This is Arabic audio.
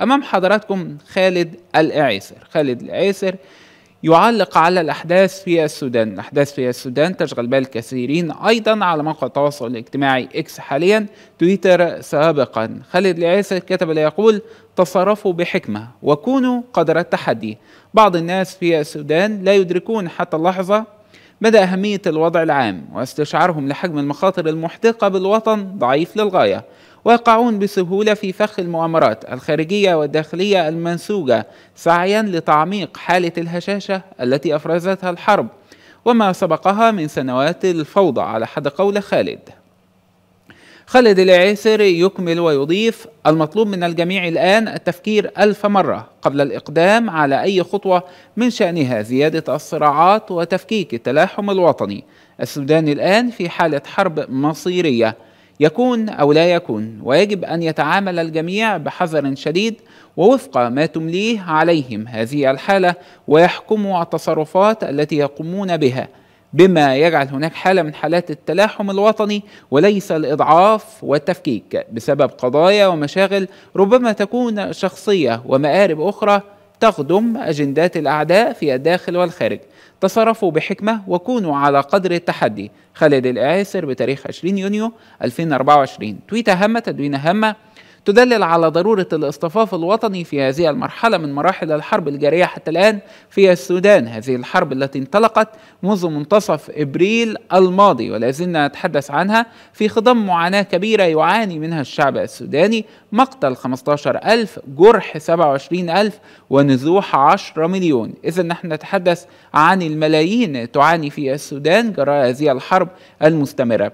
أمام حضراتكم خالد الاعيسر خالد الاعيسر يعلق على الأحداث في السودان الأحداث في السودان تشغل بال كثيرين أيضا على موقع التواصل الاجتماعي إكس حاليا تويتر سابقا خالد الاعيسر كتب ليقول تصرفوا بحكمة وكونوا قدر التحدي بعض الناس في السودان لا يدركون حتى اللحظة مدى أهمية الوضع العام واستشعارهم لحجم المخاطر المحدقة بالوطن ضعيف للغاية ويقعون بسهولة في فخ المؤامرات الخارجية والداخلية المنسوجة سعيا لتعميق حالة الهشاشة التي أفرزتها الحرب وما سبقها من سنوات الفوضى على حد قول خالد خالد العيسري يكمل ويضيف المطلوب من الجميع الآن التفكير ألف مرة قبل الإقدام على أي خطوة من شأنها زيادة الصراعات وتفكيك التلاحم الوطني السودان الآن في حالة حرب مصيرية يكون أو لا يكون ويجب أن يتعامل الجميع بحذر شديد ووفق ما تمليه عليهم هذه الحالة ويحكموا التصرفات التي يقومون بها بما يجعل هناك حاله من حالات التلاحم الوطني وليس الاضعاف والتفكيك بسبب قضايا ومشاغل ربما تكون شخصيه ومآرب اخرى تخدم اجندات الاعداء في الداخل والخارج تصرفوا بحكمه وكونوا على قدر التحدي خالد الاعاسر بتاريخ 20 يونيو 2024 تويته هامه تدوين هامه تدلل على ضرورة الاصطفاف الوطني في هذه المرحلة من مراحل الحرب الجارية حتى الآن في السودان هذه الحرب التي انطلقت منذ منتصف إبريل الماضي ولا زلنا نتحدث عنها في خضم معاناة كبيرة يعاني منها الشعب السوداني مقتل 15 ألف جرح 27 ألف ونزوح 10 مليون إذا نحن نتحدث عن الملايين تعاني في السودان جراء هذه الحرب المستمرة